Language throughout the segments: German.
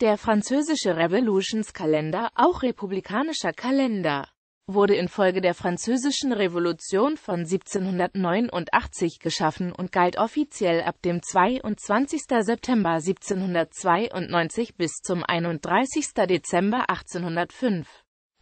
Der französische Revolutionskalender, auch republikanischer Kalender, wurde infolge der Französischen Revolution von 1789 geschaffen und galt offiziell ab dem 22. September 1792 bis zum 31. Dezember 1805.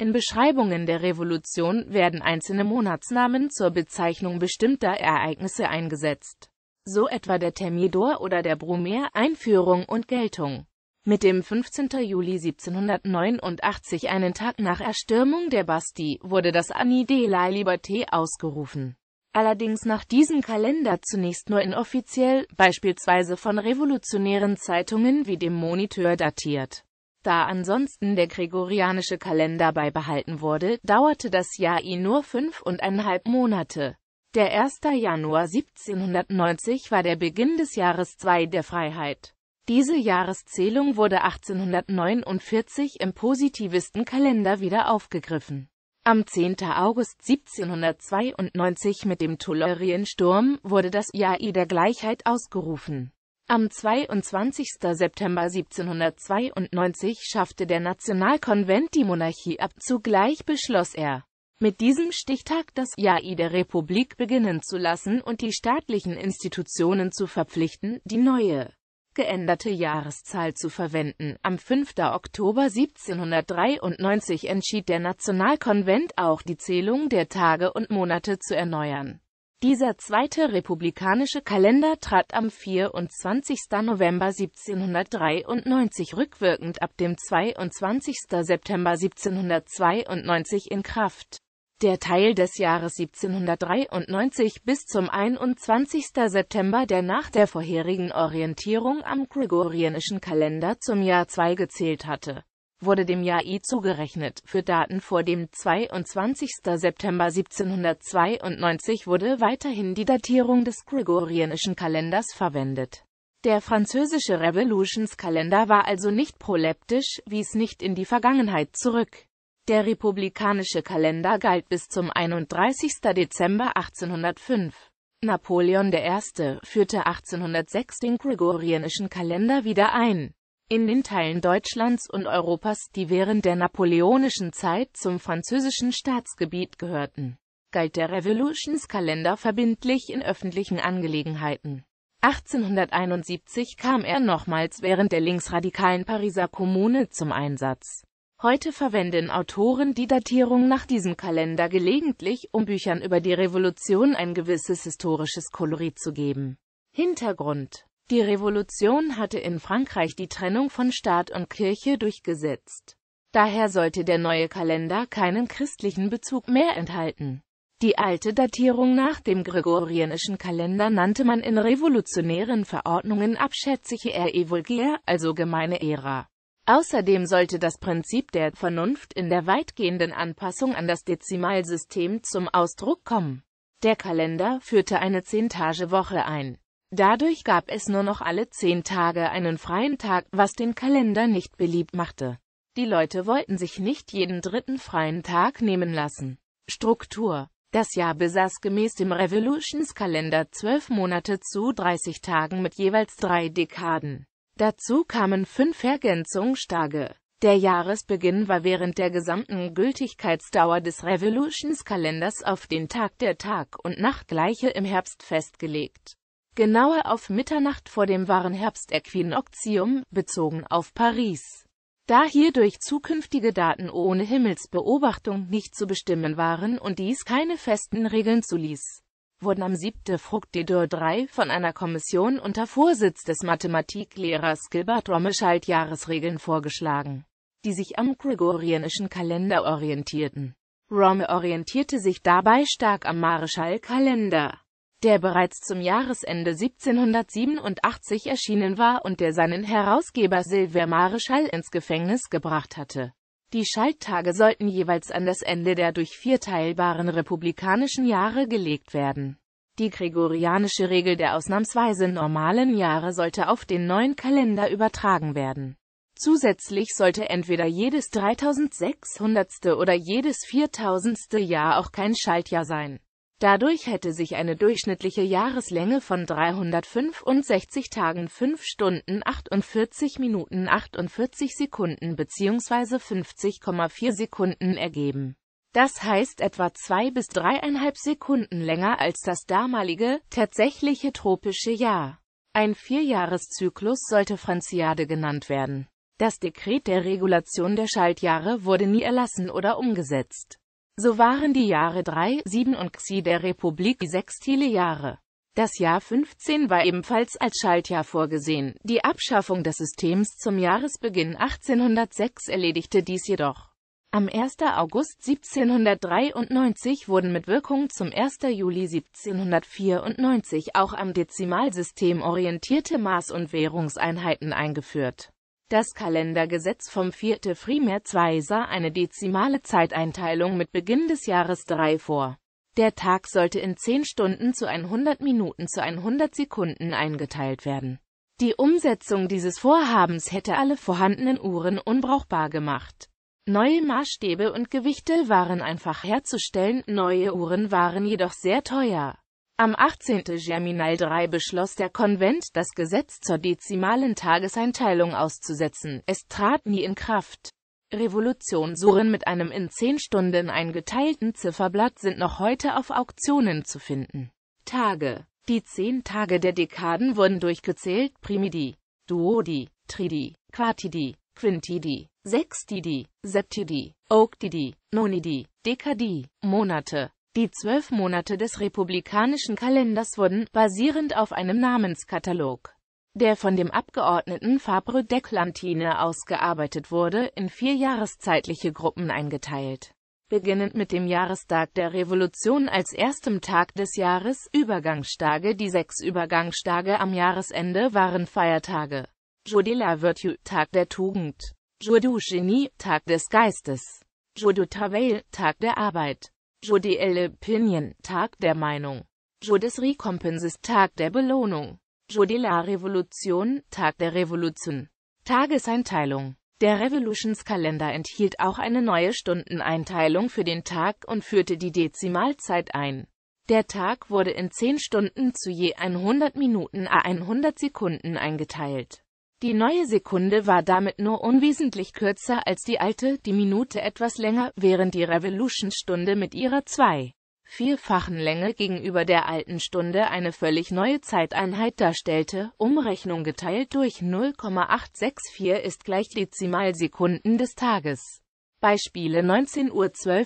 In Beschreibungen der Revolution werden einzelne Monatsnamen zur Bezeichnung bestimmter Ereignisse eingesetzt, so etwa der Thermidor oder der Brumaire Einführung und Geltung mit dem 15. Juli 1789, einen Tag nach Erstürmung der Bastille, wurde das Annie de la Liberté ausgerufen. Allerdings nach diesem Kalender zunächst nur inoffiziell, beispielsweise von revolutionären Zeitungen wie dem Moniteur datiert. Da ansonsten der gregorianische Kalender beibehalten wurde, dauerte das Jahr ihn nur fünf und eineinhalb Monate. Der 1. Januar 1790 war der Beginn des Jahres 2 der Freiheit. Diese Jahreszählung wurde 1849 im positivisten Kalender wieder aufgegriffen. Am 10. August 1792 mit dem Toleriensturm wurde das Jahr I der Gleichheit ausgerufen. Am 22. September 1792 schaffte der Nationalkonvent die Monarchie ab, zugleich beschloss er, mit diesem Stichtag das Jahr I der Republik beginnen zu lassen und die staatlichen Institutionen zu verpflichten, die neue geänderte Jahreszahl zu verwenden. Am 5. Oktober 1793 entschied der Nationalkonvent auch die Zählung der Tage und Monate zu erneuern. Dieser zweite republikanische Kalender trat am 24. November 1793 rückwirkend ab dem 22. September 1792 in Kraft der Teil des Jahres 1793 bis zum 21. September, der nach der vorherigen Orientierung am gregorianischen Kalender zum Jahr 2 gezählt hatte, wurde dem Jahr I zugerechnet. Für Daten vor dem 22. September 1792 wurde weiterhin die Datierung des gregorianischen Kalenders verwendet. Der französische Revolutionskalender war also nicht proleptisch, wies nicht in die Vergangenheit zurück. Der republikanische Kalender galt bis zum 31. Dezember 1805. Napoleon I. führte 1806 den gregorianischen Kalender wieder ein. In den Teilen Deutschlands und Europas, die während der napoleonischen Zeit zum französischen Staatsgebiet gehörten, galt der Revolutionskalender verbindlich in öffentlichen Angelegenheiten. 1871 kam er nochmals während der linksradikalen Pariser Kommune zum Einsatz Heute verwenden Autoren die Datierung nach diesem Kalender gelegentlich, um Büchern über die Revolution ein gewisses historisches Kolorit zu geben. Hintergrund Die Revolution hatte in Frankreich die Trennung von Staat und Kirche durchgesetzt. Daher sollte der neue Kalender keinen christlichen Bezug mehr enthalten. Die alte Datierung nach dem gregorianischen Kalender nannte man in revolutionären Verordnungen abschätzige Re vulgär, also gemeine Ära. Außerdem sollte das Prinzip der Vernunft in der weitgehenden Anpassung an das Dezimalsystem zum Ausdruck kommen. Der Kalender führte eine Zehntagewoche ein. Dadurch gab es nur noch alle zehn Tage einen freien Tag, was den Kalender nicht beliebt machte. Die Leute wollten sich nicht jeden dritten freien Tag nehmen lassen. Struktur Das Jahr besaß gemäß dem Revolutionskalender zwölf Monate zu 30 Tagen mit jeweils drei Dekaden. Dazu kamen fünf Ergänzungstage. Der Jahresbeginn war während der gesamten Gültigkeitsdauer des Revolutionskalenders auf den Tag der Tag- und Nachtgleiche im Herbst festgelegt. Genauer auf Mitternacht vor dem wahren Herbstäquinoxium, bezogen auf Paris. Da hierdurch zukünftige Daten ohne Himmelsbeobachtung nicht zu bestimmen waren und dies keine festen Regeln zuließ wurden am 7. Fructidor 3 von einer Kommission unter Vorsitz des Mathematiklehrers Gilbert Rommeschalt Jahresregeln vorgeschlagen, die sich am gregorianischen Kalender orientierten. Romme orientierte sich dabei stark am Marischal-Kalender, der bereits zum Jahresende 1787 erschienen war und der seinen Herausgeber Silver Marischal ins Gefängnis gebracht hatte. Die Schalttage sollten jeweils an das Ende der durch vier teilbaren republikanischen Jahre gelegt werden. Die gregorianische Regel der ausnahmsweise normalen Jahre sollte auf den neuen Kalender übertragen werden. Zusätzlich sollte entweder jedes 3600. oder jedes 4000. Jahr auch kein Schaltjahr sein. Dadurch hätte sich eine durchschnittliche Jahreslänge von 365 Tagen 5 Stunden 48 Minuten 48 Sekunden bzw. 50,4 Sekunden ergeben. Das heißt etwa zwei bis dreieinhalb Sekunden länger als das damalige, tatsächliche tropische Jahr. Ein Vierjahreszyklus sollte Franziade genannt werden. Das Dekret der Regulation der Schaltjahre wurde nie erlassen oder umgesetzt. So waren die Jahre 3, 7 und Xi der Republik die sextile Jahre. Das Jahr 15 war ebenfalls als Schaltjahr vorgesehen. Die Abschaffung des Systems zum Jahresbeginn 1806 erledigte dies jedoch. Am 1. August 1793 wurden mit Wirkung zum 1. Juli 1794 auch am Dezimalsystem orientierte Maß- und Währungseinheiten eingeführt. Das Kalendergesetz vom 4. Frimer 2 sah eine dezimale Zeiteinteilung mit Beginn des Jahres 3 vor. Der Tag sollte in 10 Stunden zu 100 Minuten zu 100 Sekunden eingeteilt werden. Die Umsetzung dieses Vorhabens hätte alle vorhandenen Uhren unbrauchbar gemacht. Neue Maßstäbe und Gewichte waren einfach herzustellen, neue Uhren waren jedoch sehr teuer. Am 18. Germinal 3 beschloss der Konvent, das Gesetz zur dezimalen Tageseinteilung auszusetzen. Es trat nie in Kraft. Revolutionsuhren mit einem in 10 Stunden eingeteilten Zifferblatt sind noch heute auf Auktionen zu finden. Tage. Die zehn Tage der Dekaden wurden durchgezählt, Primidi, Duodi, Tridi, Quartidi, Quintidi, Sextidi, Septidi, Octidi, Nonidi, Dekadi, Monate, die zwölf Monate des republikanischen Kalenders wurden, basierend auf einem Namenskatalog, der von dem Abgeordneten Fabre Declantine ausgearbeitet wurde, in vier jahreszeitliche Gruppen eingeteilt. Beginnend mit dem Jahrestag der Revolution als erstem Tag des Jahres, Übergangstage Die sechs Übergangstage am Jahresende waren Feiertage. Jour de la Virtue, Tag der Tugend. Jour du Genie, Tag des Geistes. Jour du Travail, Tag der Arbeit. Jodel Opinion, Tag der Meinung. Jodes Recompenses, Tag der Belohnung. Jodela Revolution, Tag der Revolution. Tageseinteilung. Der Revolutionskalender enthielt auch eine neue Stundeneinteilung für den Tag und führte die Dezimalzeit ein. Der Tag wurde in 10 Stunden zu je 100 Minuten a 100 Sekunden eingeteilt. Die neue Sekunde war damit nur unwesentlich kürzer als die alte, die Minute etwas länger, während die Revolution-Stunde mit ihrer zwei vierfachen Länge gegenüber der alten Stunde eine völlig neue Zeiteinheit darstellte, Umrechnung geteilt durch 0,864 ist gleich Dezimalsekunden des Tages. Beispiele 19.12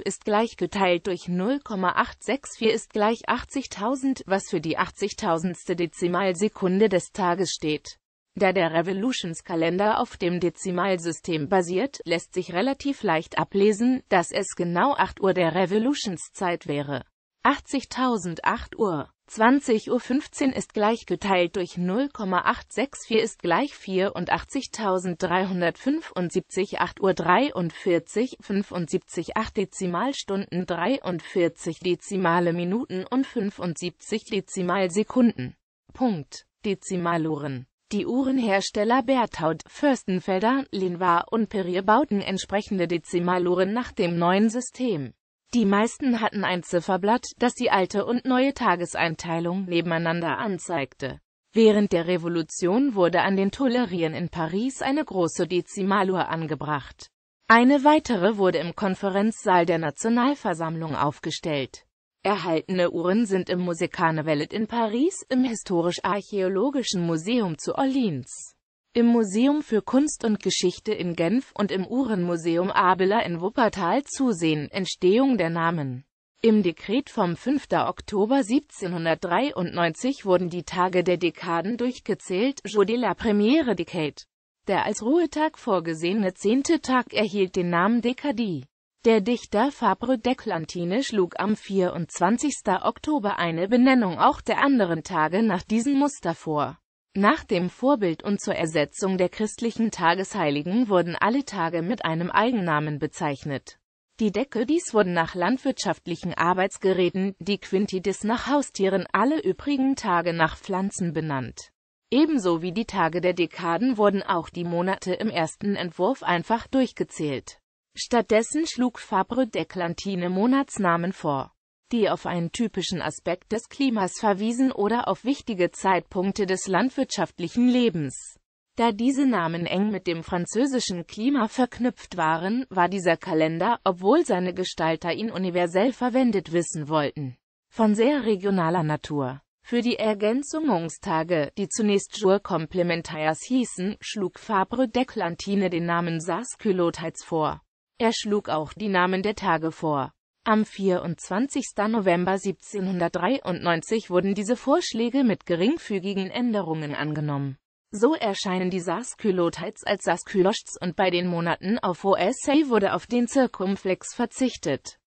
Uhr ist gleich geteilt durch 0,864 ist gleich 80.000, was für die 80.000ste Dezimalsekunde des Tages steht. Da der Revolutions-Kalender auf dem Dezimalsystem basiert, lässt sich relativ leicht ablesen, dass es genau 8 Uhr der Revolutions-Zeit wäre. 80.008 Uhr. 20.15 Uhr ist gleich geteilt durch 0,864 ist gleich 84.375 8 Uhr 43 75 8 Dezimalstunden 43 Dezimale Minuten und 75 Dezimalsekunden. Punkt. Dezimaluhren. Die Uhrenhersteller Berthaud, Fürstenfelder, Linvar und Perrier bauten entsprechende Dezimaluhren nach dem neuen System. Die meisten hatten ein Zifferblatt, das die alte und neue Tageseinteilung nebeneinander anzeigte. Während der Revolution wurde an den Tuilerien in Paris eine große Dezimaluhr angebracht. Eine weitere wurde im Konferenzsaal der Nationalversammlung aufgestellt. Erhaltene Uhren sind im Musikane Welt in Paris, im Historisch-Archäologischen Museum zu Orleans, im Museum für Kunst und Geschichte in Genf und im Uhrenmuseum Abela in Wuppertal zusehen, Entstehung der Namen im Dekret vom 5. Oktober 1793 wurden die Tage der Dekaden durchgezählt, Jour de la Première Decade. Der als Ruhetag vorgesehene zehnte Tag erhielt den Namen Dekadie. Der Dichter Fabre Declantine schlug am 24. Oktober eine Benennung auch der anderen Tage nach diesem Muster vor. Nach dem Vorbild und zur Ersetzung der christlichen Tagesheiligen wurden alle Tage mit einem Eigennamen bezeichnet. Die Decke dies wurden nach landwirtschaftlichen Arbeitsgeräten, die Quintidis nach Haustieren, alle übrigen Tage nach Pflanzen benannt. Ebenso wie die Tage der Dekaden wurden auch die Monate im ersten Entwurf einfach durchgezählt. Stattdessen schlug Fabre Declantine Monatsnamen vor, die auf einen typischen Aspekt des Klimas verwiesen oder auf wichtige Zeitpunkte des landwirtschaftlichen Lebens. Da diese Namen eng mit dem französischen Klima verknüpft waren, war dieser Kalender, obwohl seine Gestalter ihn universell verwendet wissen wollten, von sehr regionaler Natur. Für die Ergänzungstage, die zunächst Jour Complementaires hießen, schlug Fabre Declantine den Namen Sasculotides vor. Er schlug auch die Namen der Tage vor. Am 24. November 1793 wurden diese Vorschläge mit geringfügigen Änderungen angenommen. So erscheinen die Sarskylotides als Sarskyloschs und bei den Monaten auf OSA wurde auf den Zirkumflex verzichtet.